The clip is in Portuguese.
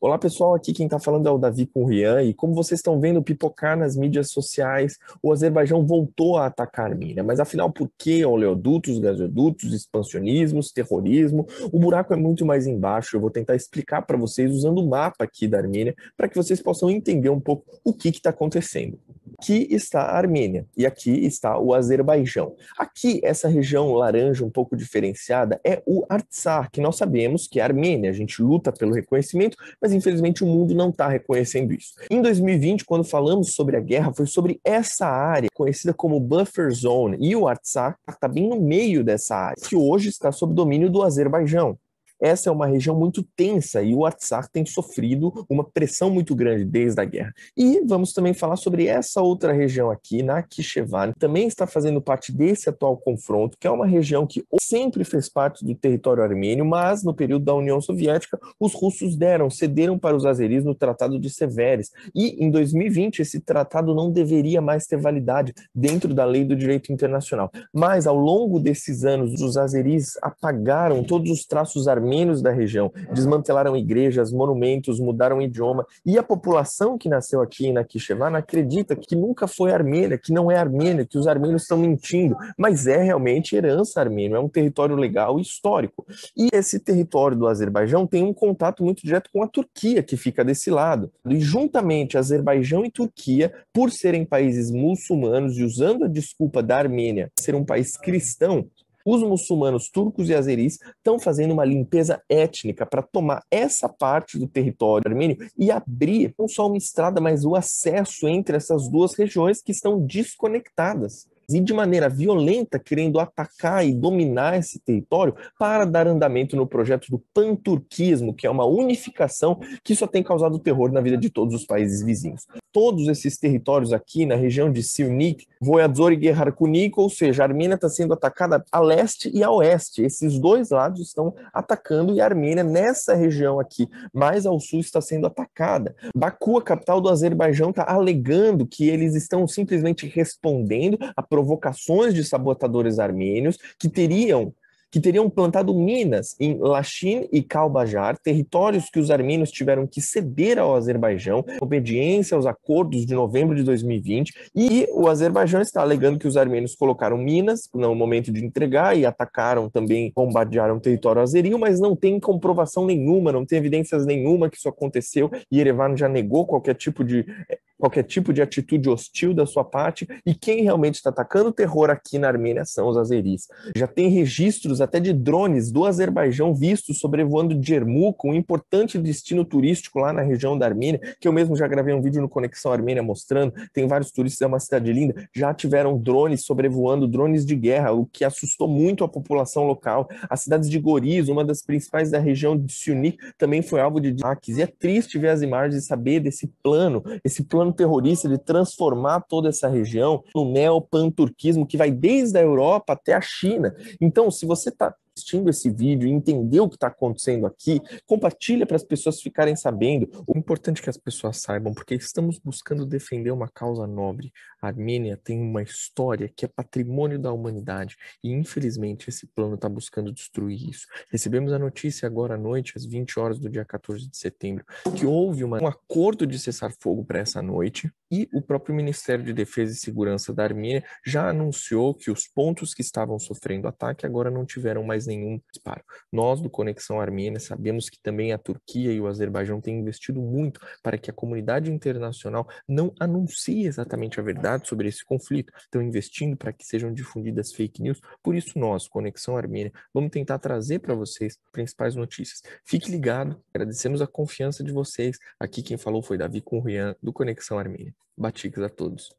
Olá pessoal, aqui quem está falando é o Davi com o Rian e como vocês estão vendo pipocar nas mídias sociais, o Azerbaijão voltou a atacar a Armênia. Mas afinal, por que oleodutos, gasodutos, expansionismos, terrorismo? O buraco é muito mais embaixo. Eu vou tentar explicar para vocês usando o mapa aqui da Armênia para que vocês possam entender um pouco o que está acontecendo. Aqui está a Armênia e aqui está o Azerbaijão. Aqui, essa região laranja um pouco diferenciada é o Artsakh, que nós sabemos que é a Armênia. A gente luta pelo reconhecimento, mas infelizmente o mundo não está reconhecendo isso. Em 2020, quando falamos sobre a guerra, foi sobre essa área conhecida como Buffer Zone e o Artsakh está bem no meio dessa área, que hoje está sob domínio do Azerbaijão essa é uma região muito tensa e o Artsakh tem sofrido uma pressão muito grande desde a guerra. E vamos também falar sobre essa outra região aqui, Nakhchivan, também está fazendo parte desse atual confronto, que é uma região que sempre fez parte do território armênio, mas no período da União Soviética, os russos deram, cederam para os azeris no Tratado de Severes. E em 2020, esse tratado não deveria mais ter validade dentro da lei do direito internacional. Mas ao longo desses anos, os azeris apagaram todos os traços armênios caminhos da região, desmantelaram igrejas, monumentos, mudaram idioma. E a população que nasceu aqui na Kishevana acredita que nunca foi armênia, que não é armênia, que os armênios estão mentindo, mas é realmente herança armênia, é um território legal e histórico. E esse território do Azerbaijão tem um contato muito direto com a Turquia, que fica desse lado. E juntamente Azerbaijão e Turquia, por serem países muçulmanos e usando a desculpa da Armênia ser um país cristão, os muçulmanos turcos e azeris estão fazendo uma limpeza étnica para tomar essa parte do território armênio e abrir não só uma estrada, mas o acesso entre essas duas regiões que estão desconectadas e de maneira violenta querendo atacar e dominar esse território para dar andamento no projeto do panturquismo, que é uma unificação que só tem causado terror na vida de todos os países vizinhos. Todos esses territórios aqui na região de Silnik Voyadzor e Gerharkunik, ou seja, a Armênia está sendo atacada a leste e a oeste. Esses dois lados estão atacando e a Armênia, nessa região aqui, mais ao sul, está sendo atacada. Baku, a capital do Azerbaijão, está alegando que eles estão simplesmente respondendo a provocações de sabotadores armênios que teriam que teriam plantado minas em Lachin e Kalbajar, territórios que os armênios tiveram que ceder ao Azerbaijão, obediência aos acordos de novembro de 2020, e o Azerbaijão está alegando que os armênios colocaram minas no momento de entregar e atacaram também, bombardearam o território azerio, mas não tem comprovação nenhuma, não tem evidências nenhuma que isso aconteceu, e Erevan já negou qualquer tipo de eh, qualquer tipo de atitude hostil da sua parte, e quem realmente está atacando o terror aqui na Armênia são os azeris. Já tem registros até de drones do Azerbaijão vistos sobrevoando Jermuk, um importante destino turístico lá na região da Armênia, que eu mesmo já gravei um vídeo no Conexão Armênia mostrando, tem vários turistas, é uma cidade linda, já tiveram drones sobrevoando, drones de guerra, o que assustou muito a população local. As cidades de Goriz, uma das principais da região de Siunik, também foi alvo de ataques, e é triste ver as imagens e saber desse plano, esse plano plano terrorista de transformar toda essa região no neopanturquismo que vai desde a Europa até a China. Então, se você está assistindo esse vídeo, e entender o que está acontecendo aqui, compartilha para as pessoas ficarem sabendo. O importante é que as pessoas saibam, porque estamos buscando defender uma causa nobre. A Armênia tem uma história que é patrimônio da humanidade e, infelizmente, esse plano está buscando destruir isso. Recebemos a notícia agora à noite, às 20 horas do dia 14 de setembro, que houve uma, um acordo de cessar fogo para essa noite e o próprio Ministério de Defesa e Segurança da Armênia já anunciou que os pontos que estavam sofrendo ataque agora não tiveram mais nenhum disparo. Nós do Conexão Armênia sabemos que também a Turquia e o Azerbaijão têm investido muito para que a comunidade internacional não anuncie exatamente a verdade sobre esse conflito. Estão investindo para que sejam difundidas fake news. Por isso nós, Conexão Armênia, vamos tentar trazer para vocês principais notícias. Fique ligado, agradecemos a confiança de vocês. Aqui quem falou foi Davi Conrian, do Conexão Armênia. Batiques a todos.